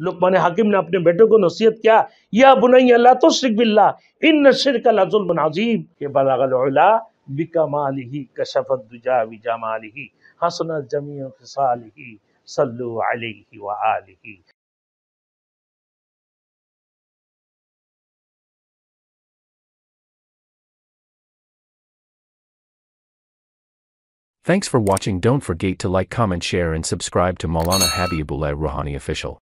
लुकमान हाकिम ने अपने बेटे को नसीहत किया या बुनाई अल्लाह तो बिल्ला इन नशर का लाजुलमनाजीम के बलागला बिकमाली कशफत दुजा विजामाली हसना जमी फिसाल सल्लु अलैहि व आलिही Thanks for watching. Don't forget to like, comment, share, and subscribe to Maulana Habibullah Rouhani Official.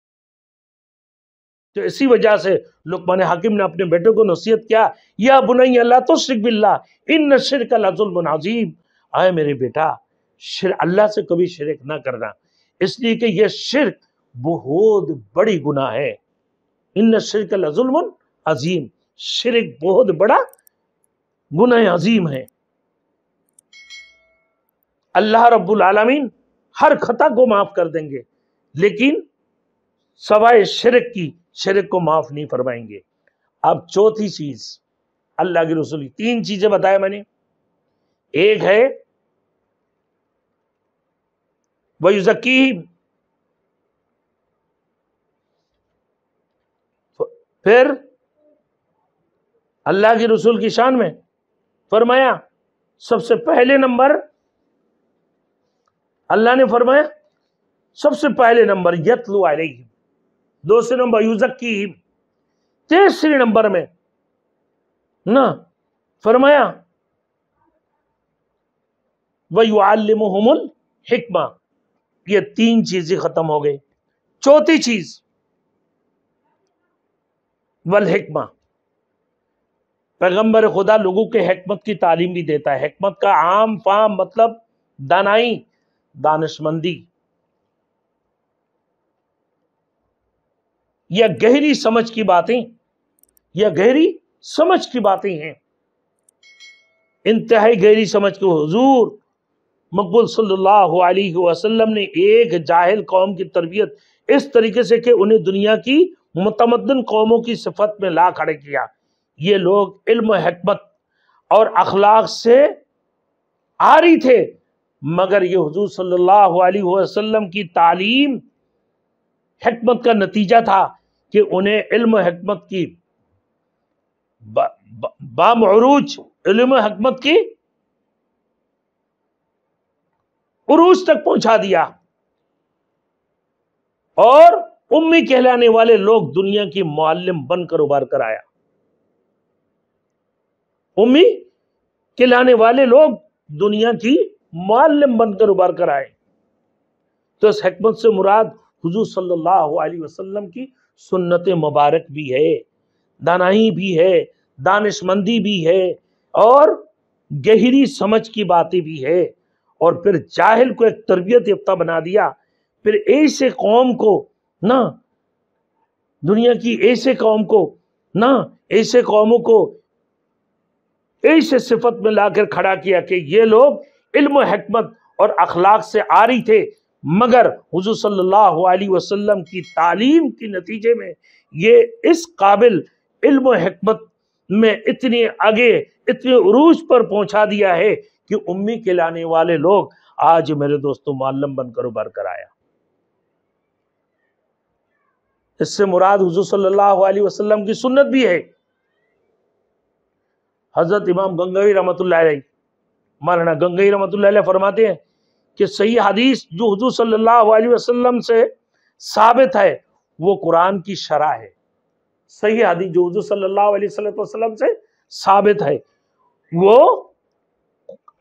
तो इसी वजह से लुकमान हाकिम ने अपने बेटों को नसीहत किया या बुनई अल्लाह तो शिरक बिल्ला इन नशर का लजुलमनाजीम आए मेरे बेटा शिर अल्लाह से कभी शिरक ना करना इसलिए कि यह शिरक बहुत बड़ी गुना है इन शिरक लजुलमन अजीम शिरक बहुत बड़ा गुना अजीम है अल्लाह रब्बुल आलमीन हर खता को माफ कर देंगे लेकिन सवाए शिरक की शिरक को माफ़ नहीं फरमाएंगे अब चौथी चीज़ अल्लाह के रसूल तीन चीज़ें बताया मैंने एक है वयुजकीम फिर अल्लाह के रसूल की शान में फरमाया सबसे पहले नंबर अल्लाह ने फरमाया सबसे पहले नंबर आ रही दूसरे नंबर यूजक की तीसरे नंबर में ना फरमाया वयुआमल हिकमा ये तीन चीजें खत्म हो गई चौथी चीज वल हिकमा पैगंबर खुदा लोगों के हेकमत की तालीम भी देता है हेकमत का आम फाम मतलब दानाई दानशमंदी यह गहरी समझ की बातें यह गहरी समझ की बातें हैं इंतहाई गहरी समझ के हजूर मकबूल सल्लल्लाहु अलैहि वसल्लम ने एक जाहिल कौम की तरबियत इस तरीके से कि उन्हें दुनिया की मतमदन कौमों की सिफत में ला खड़े किया ये लोग इल्म हमत और अखलाक से आ रही थे मगर ये हजूर सल्लल्लाहु अलैहि वसल्लम की तालीम हमत का नतीजा था कि उन्हें इल्म हकमत की बामरूज बा, इल्म हकमत की उरूज तक पहुंचा दिया और उम्मी कहलाने वाले लोग दुनिया की मुआलिम बनकर उभार कर आया उम्मी कहलाने वाले लोग दुनिया की मुआलिम बनकर उभार कर आए तो इस हकमत से मुराद हुजूर सल्लल्लाहु अलैहि वसल्लम की सुन्नत मुबारक भी है दानाई भी है दानिशमंदी भी है और गहरी समझ की बातें भी है और फिर जाहिल को एक तरबियत याफ्ता बना दिया फिर ऐसे कौम को ना दुनिया की ऐसे कौम को ना ऐसे कौमों को ऐसे सिफत में लाकर खड़ा किया कि ये लोग इल्म हकमत और अखलाक से आ रही थे मगर हुजूर सल्लल्लाहु अलैहि वसल्लम की तालीम के नतीजे में ये इस काबिल इल्म हमत में इतनी आगे इतने उरूज पर पहुंचा दिया है कि उम्मी के लाने वाले लोग आज मेरे दोस्तों मालम बनकर उभर कर आया इससे मुराद हुजूर सल्लल्लाहु अलैहि वसल्लम की सुन्नत भी है हजरत इमाम गंगई रमत मौलाना गंगई रमत फरमाते हैं कि सही हदीस जो हजूर सल्लाम से साबित है वो कुरान की शरा है सही हदीस जो हजू सल्लाम से साबित है वो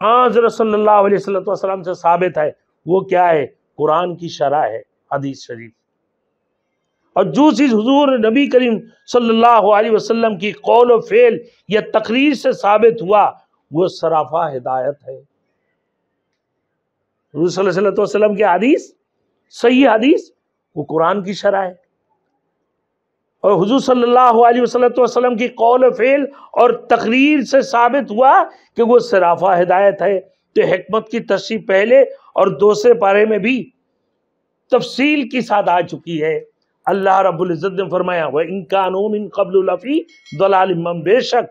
हजर से साबित है वो क्या है कुरान की शरा है हदीस शरीफ और जो चीज़ हजूर नबी करीम सल्लल्लाहु की कौल फेल या तकरीर से साबित हुआ वो सराफा हिदायत है वसल्लम की हदीस सही हदीस वो कुरान की शरह है और हजूर सल्लाम की कौल फेल और तकरीर से साबित हुआ कि वो सराफा हिदायत है तो हमत की तस्सी पहले और दूसरे पारे में भी तफसील के साथ आ चुकी है अल्लाह रबुल्ज़त ने फरमाया हुआ कानून इन कबलफ़ी दलाल बेशक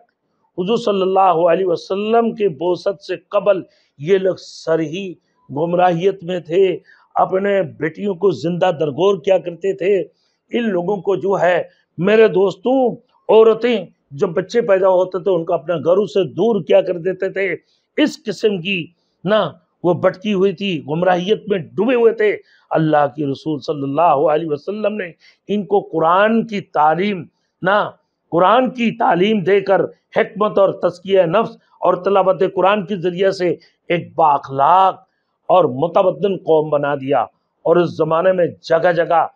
हजू सल्ला वसलम के बोसत से कबल ये लोग सर ही गुमराहियत में थे अपने बेटियों को जिंदा दरगोर किया करते थे इन लोगों को जो है मेरे दोस्तों औरतें जब बच्चे पैदा होते थे उनको अपने घरों से दूर किया कर देते थे इस किस्म की ना वो भटकी हुई थी गुमराहियत में डूबे हुए थे अल्लाह के रसूल सल्लल्लाहु अलैहि वसल्लम ने इनको कुरान की तालीम ना कुरान की तालीम देकर हमत और तस्किया नफ्स और तलावत कुरान के ज़रिए से एक बाखलाक और मतबदन कौम बना दिया और उस ज़माने में जगह जगह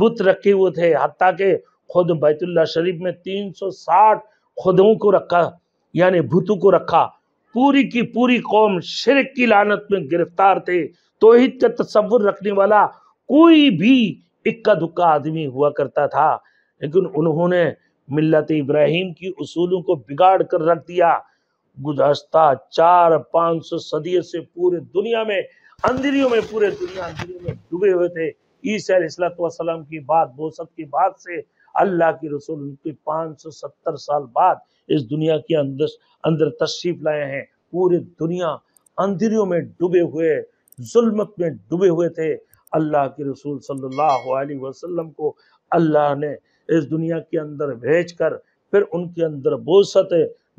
बुत रखे हुए थे हती के खुद बैतुल्ला शरीफ में 360 खुदों को रखा यानी भूतों को रखा पूरी की पूरी कौम शर्क की लानत में गिरफ्तार थे तोहद का तस्वुर रखने वाला कोई भी इक्का दुक्का आदमी हुआ करता था लेकिन उन्होंने मिलत इब्राहिम की उसूलों को बिगाड़ कर रख दिया गुजश्ता चार पांच सौ सदी से पूरे दुनिया में अंधेरियों में पूरे दुनिया अंधेरियों में डूबे हुए थे ईसलाम की बात बोसत की बात से अल्लाह के रसूल उनके सत्तर साल बाद इस दुनिया के अंदर अंदर तशरीफ लाए हैं पूरे दुनिया अंधेरियों में डूबे हुए जुल्मत में डूबे हुए थे अल्लाह के रसूल सल्लल्लाहु अलैहि वसल्लम को अल्लाह ने इस दुनिया के अंदर भेज कर फिर उनके अंदर बोसत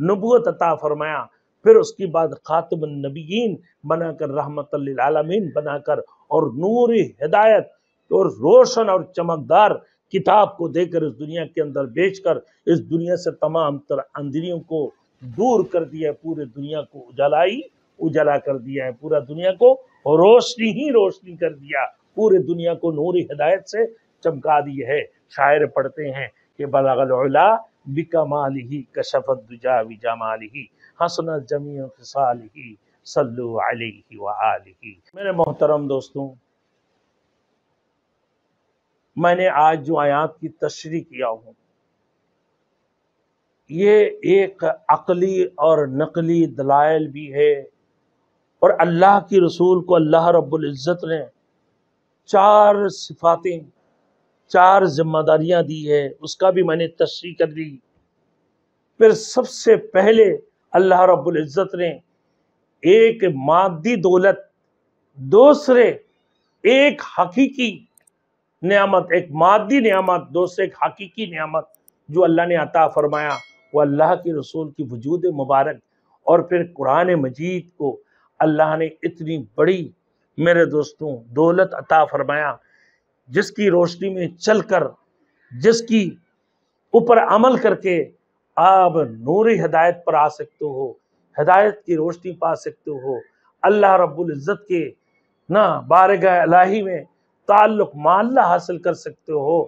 नबूत अता फरमाया फिर उसके बाद खातम नबीन बनाकर रहमत आलमीन बनाकर और नूर हिदायत और रोशन और चमकदार किताब को देकर इस दुनिया के अंदर बेचकर इस दुनिया से तमाम तर अंधेरियों को दूर कर दिया है पूरे दुनिया को उजलाई उजला कर दिया है पूरा दुनिया को रोशनी ही रोशनी कर दिया पूरे दुनिया को नूर हिदायत से चमका दी है शायर पढ़ते हैं कि बलागल बिकमाल ही कशफुजा विजामाल ही हसन जमी फसाल ही सल्लु अलैहि व आलिही मेरे मोहतरम दोस्तों मैंने आज जो आयात की तशरी किया हूँ ये एक अकली और नकली दलाइल भी है और अल्लाह की रसूल को अल्लाह रब्बुल इज़्ज़त ने चार सिफातें चार जिम्मेदारियां दी है उसका भी मैंने तशरी कर दी फिर सबसे पहले अल्लाह रब्बुल इज़्ज़त ने एक मादी दौलत दूसरे एक हकीकी नियामत एक मादी नियामत दूसरे एक हकीकी नियामत जो अल्लाह ने अता फरमाया वो अल्लाह के रसूल की वजूद मुबारक और फिर कुरान मजीद को अल्लाह ने इतनी बड़ी मेरे दोस्तों दौलत अता फरमाया जिसकी रोशनी में चलकर जिसकी ऊपर अमल करके आप नूरी हिदायत पर आ सकते हो हिदायत की रोशनी पा सकते हो अल्लाह रब्बुल इज़्ज़त के ना बारगाह अलाही में ताल्लुक माल्ला हासिल कर सकते हो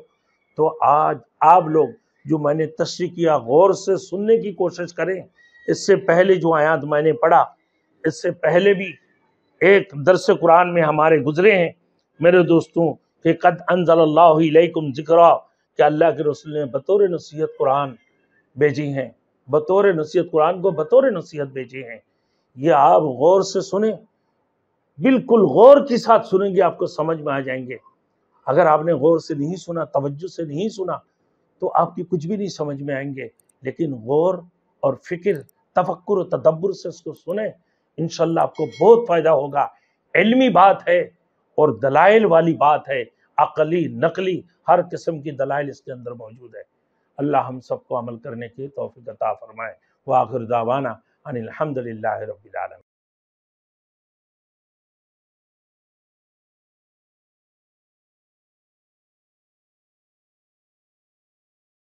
तो आज आप लोग जो मैंने तशरी किया गौर से सुनने की कोशिश करें इससे पहले जो आयात मैंने पढ़ा इससे पहले भी एक दरस कुरान में हमारे गुजरे हैं मेरे दोस्तों फ़िकत अनजल्लाकुम जिक्र कि अल्लाह के रसुल ने बतौर नसीहत कुरान भेजी हैं बतौर नसीहत कुरान को बतौर नसीहत भेजी हैं ये आप गौर से सुने बिल्कुल गौर के साथ सुनेंगे आपको समझ में आ जाएंगे अगर आपने गौर से नहीं सुना तवज्जो से नहीं सुना तो आपकी कुछ भी नहीं समझ में आएंगे लेकिन गौर और फिक्र तफक्र और तदब्बर से उसको सुने इन आपको बहुत फ़ायदा होगा इलमी बात है और दलाइल वाली बात है अकली नकली हर किस्म की दलाइल इसके अंदर मौजूद है अल्लाह हम सबको अमल करने की तोफ़ी अता फ़रमाए वाखिर दावाना अनिलहमदिल्ला रबीआलम